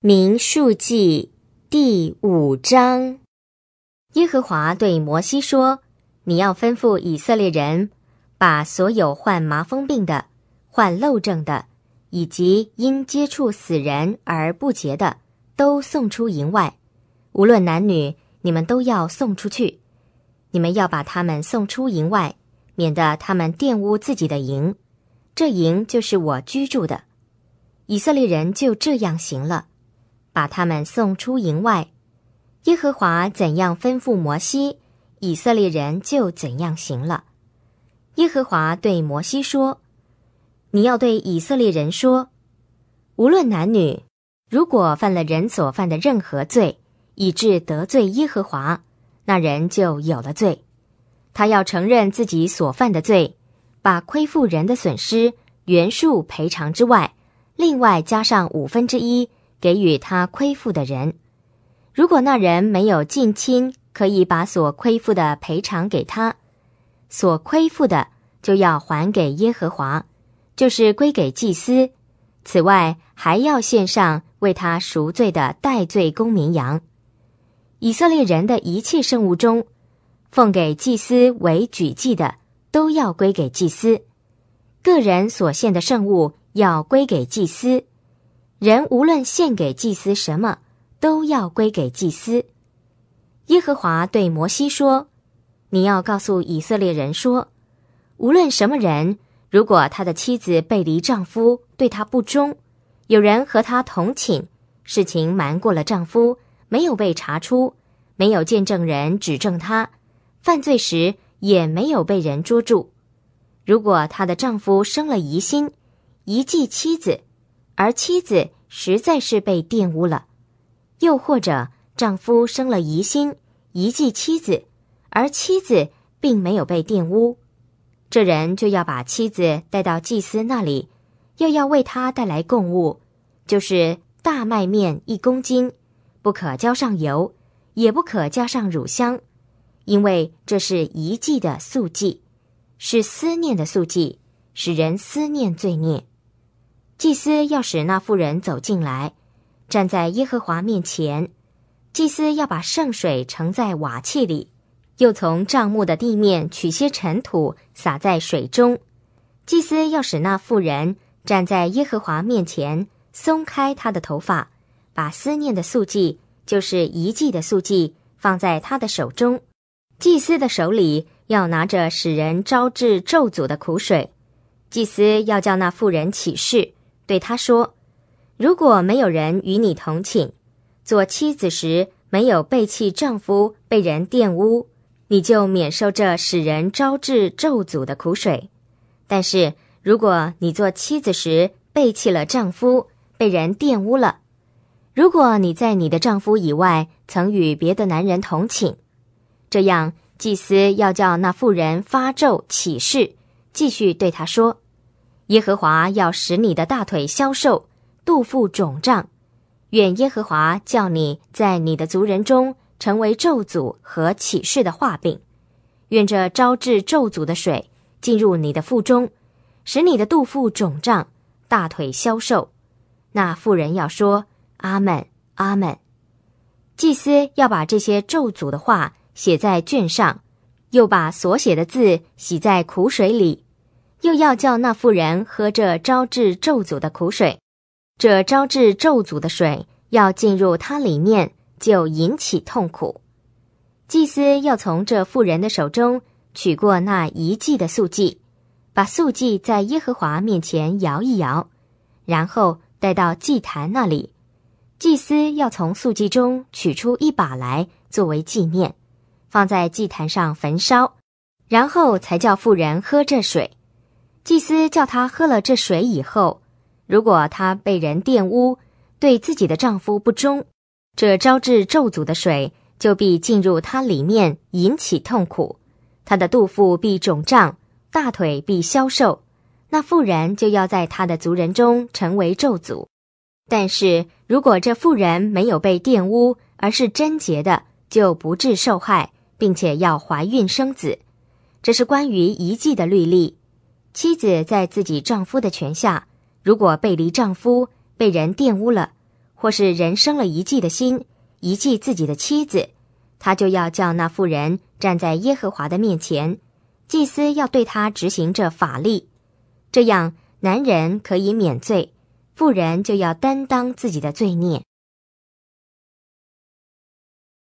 民数记第五章，耶和华对摩西说：“你要吩咐以色列人，把所有患麻风病的、患漏症的，以及因接触死人而不洁的，都送出营外。无论男女，你们都要送出去。你们要把他们送出营外，免得他们玷污自己的营。这营就是我居住的。以色列人就这样行了。”把他们送出营外，耶和华怎样吩咐摩西，以色列人就怎样行了。耶和华对摩西说：“你要对以色列人说，无论男女，如果犯了人所犯的任何罪，以致得罪耶和华，那人就有了罪。他要承认自己所犯的罪，把亏负人的损失原数赔偿之外，另外加上五分之一。”给予他亏负的人，如果那人没有近亲，可以把所亏负的赔偿给他，所亏负的就要还给耶和华，就是归给祭司。此外，还要献上为他赎罪的代罪公绵羊。以色列人的一切圣物中，奉给祭司为举祭的，都要归给祭司；个人所献的圣物，要归给祭司。人无论献给祭司什么，都要归给祭司。耶和华对摩西说：“你要告诉以色列人说，无论什么人，如果他的妻子背离丈夫，对他不忠，有人和他同寝，事情瞒过了丈夫，没有被查出，没有见证人指证他犯罪时也没有被人捉住。如果她的丈夫生了疑心，疑忌妻子。”而妻子实在是被玷污了，又或者丈夫生了疑心，疑忌妻子，而妻子并没有被玷污，这人就要把妻子带到祭司那里，又要为他带来供物，就是大麦面一公斤，不可浇上油，也不可加上乳香，因为这是遗忌的素祭，是思念的素祭，使人思念罪孽。祭司要使那妇人走进来，站在耶和华面前。祭司要把圣水盛在瓦器里，又从帐幕的地面取些尘土撒在水中。祭司要使那妇人站在耶和华面前，松开她的头发，把思念的素祭，就是遗迹的素祭，放在她的手中。祭司的手里要拿着使人招致咒诅的苦水。祭司要叫那妇人起誓。对他说：“如果没有人与你同寝，做妻子时没有背弃丈夫、被人玷污，你就免受这使人招致咒诅的苦水。但是，如果你做妻子时背弃了丈夫、被人玷污了，如果你在你的丈夫以外曾与别的男人同寝，这样祭司要叫那妇人发咒起誓。”继续对他说。耶和华要使你的大腿消瘦，肚腹肿胀。愿耶和华叫你在你的族人中成为咒诅和启示的画柄。愿这招致咒诅的水进入你的腹中，使你的肚腹肿胀，大腿消瘦。那妇人要说：“阿门，阿门。”祭司要把这些咒诅的话写在卷上，又把所写的字洗在苦水里。又要叫那妇人喝这招致咒诅的苦水，这招致咒诅的水要进入他里面，就引起痛苦。祭司要从这妇人的手中取过那一季的素祭，把素祭在耶和华面前摇一摇，然后带到祭坛那里。祭司要从素祭中取出一把来作为纪念，放在祭坛上焚烧，然后才叫妇人喝这水。祭司叫她喝了这水以后，如果她被人玷污，对自己的丈夫不忠，这招致咒诅的水就必进入她里面，引起痛苦，她的肚腹必肿胀，大腿必消瘦，那妇人就要在她的族人中成为咒诅。但是如果这妇人没有被玷污，而是贞洁的，就不致受害，并且要怀孕生子。这是关于遗迹的律例。妻子在自己丈夫的权下，如果背离丈夫，被人玷污了，或是人生了一计的心，一计自己的妻子，他就要叫那妇人站在耶和华的面前，祭司要对他执行这法力，这样男人可以免罪，妇人就要担当自己的罪孽。